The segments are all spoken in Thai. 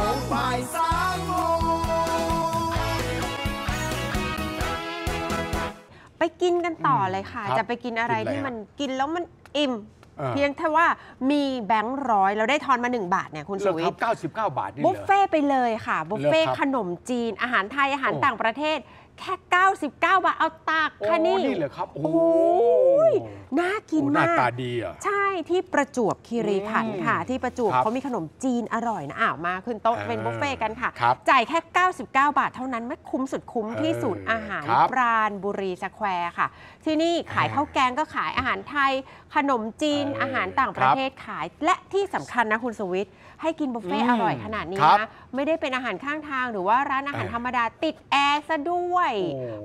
ง่ายสามโมไปกินกันต่อเลยค่ะ จะไปกินอะไรที่มันกินแล้วมันอิ่ม เพียงแค่ว่ามีแบงค์ร้อยเราได้ทอนมา 1 บาทเนี่ยคุณสุวิทย์เกบาเก้าบุฟเุฟเฟ่ไปเลยค่ะ บุฟเฟ่ขนมจีน อาหารไทยอาหารต่างประเทศแค่ 99 บาท เอาตากค่ะนี่้นี่เหรอครับ โอ้ยน่ากินโอ้หน้าตาดีอ่ะ ใช่ที่ประจวบคีรีขันธ์ค่ะ ที่ประจวบเขามีขนมจีนอร่อยนะอ้าวมาขึ้นโต๊ะเป็นบุฟเฟ่กันค่ะจ่ายแค่ 99 บาทเท่านั้นไม่คุ้มสุดคุ้มที่ศูนย์อาหารปราณบุรีสแควร์ค่ะ ที่นี่ขายข้าวแกงก็ขายอาหารไทยขนมจีนอาหารต่างประเทศขายและที่สำคัญนะคุณสวิตให้กินบุฟเฟ่อร่อยขนาดนี้นะไม่ได้เป็นอาหารข้างทางหรือว่าร้านอาหารธรรมดาติดแอร์ซะด้วย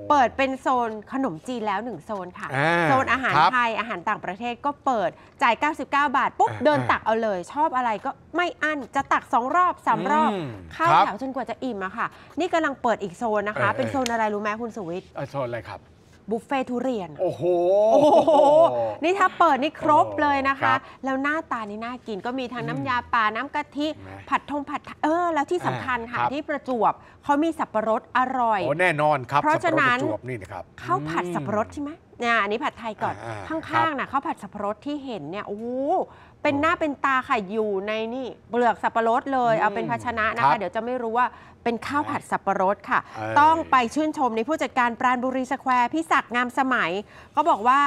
เปิดเป็นโซนขนมจีนแล้วหนึ่งโซนค่ะ โซนอาหารไทยอาหารต่างประเทศก็เปิดจ่าย99 บาทปุ๊บเดินตักเอาเลย ชอบอะไรก็ไม่อั้น จะตัก 2 รอบสมรอบ เข้าวแถวจนกว่าจะอิ่มอะค่ะ นี่กำลังเปิดอีกโซนนะคะ เป็นโซนอะไรรู้ไหมคุณสุวิทย์โซนอะไรครับ บุฟเฟ่ทุเรียนโอ้โหโอ้โห นี่ถ้าเปิดนี่ครบเลยนะคคะแล้วหน้าตานี่น่ากินก็มีทั้งน้ำยาป่าน้ำกะทิ ผัดทงผัดเออแล้วที่สำคัญค่ะที่ประจวบเขามีสับปะรดอร่อยโอ้แน่นอนครับเพราะฉะนั้นเข้าผัดสับปะรดใช่ไหมเนี่ยอันนี้ผัดไทยก่อนอข้างๆนะข้าวผัดสับปะรดที่เห็นเนี่ยโอ้เป็นหน้าเป็นตาค่ะอยู่ในนี่เปลือกสับปะรดเลยเอาเป็นภาชนะนะคคะเดี๋ยวจะไม่รู้ว่าเป็นข้าวผัดสับปะรดค่ะ ต้องไปชื่นชมในผู้จัดการปราณบุรีสแควร์พิศักดิ์งามสมัยก็บอกว่า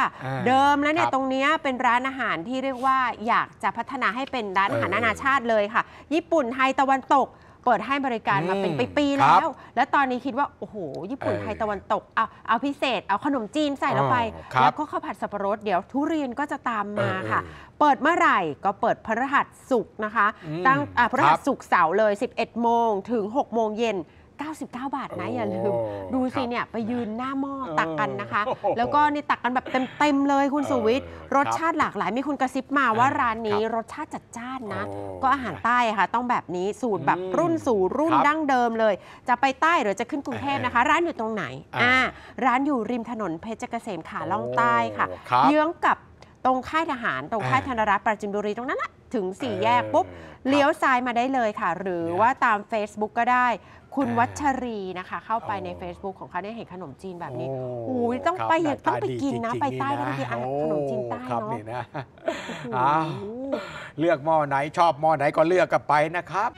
เดิมแล้วเนี่ยรตรงนี้เป็นร้านอาหารที่เรียกว่าอยากจะพัฒนาให้เป็นร้านอาหารนานาชาติเลยค่ะ ญี่ปุ่นไทยตะวันตกเปิดให้บริการมาเป็นปีๆแล้ว แล้วตอนนี้คิดว่า โอ้โห ญี่ปุ่นไทยตะวันตก เอาเอาพิเศษ เอาขนมจีนใส่ลงไป แล้วก็ข้าวผัดสับปะรด เดี๋ยวทุเรียนก็จะตามมาค่ะ เปิดเมื่อไหร่ก็เปิดพระรหัสสุกนะคะ ตั้งพระรหัสสุกเสาร์เลย 11 โมงถึง 6 โมงเย็น99 บาทนะ อย่าลืม ดูสิเนี่ยไปยืนหน้าหม้อตักกันนะคะ แล้วก็นี่ตักกันแบบเต็ม ๆ เลยคุณสุวิทย์ รสชาติหลากหลาย มีคุณกระซิบมาว่าร้านนี้รสชาติจัดจ้านนะ ก็อาหารใต้ค่ะ ต้องแบบนี้สูตรแบบรุ่นสู่รุ่นดั้งเดิมเลย จะไปใต้หรือจะขึ้นกรุงเทพนะคะ ร้านอยู่ตรงไหนอ่าร้านอยู่ริมถนนเพชรเกษมขาล่องใต้ค่ะเยื้องกับตรงค่ายทหารตรงค่ายธนรัฐปราจินบุรีตรงนั้นนะถึงสี่แยกปุ๊บเลี้ยวซ้ายมาได้เลยค่ะ หรือว่าตาม Facebook ก็ได้ คุณวัชรีนะคะ เข้าไปใน Facebook ของเขาได้เห็นขนมจีนแบบนี้โอ้ยต้องไปต้องไปกินนะ ไปใต้ก็ไปกินขนมจีนใต้เนาะเลือกหม้อไหนชอบหม้อไหนก็เลือกกันไปนะครับ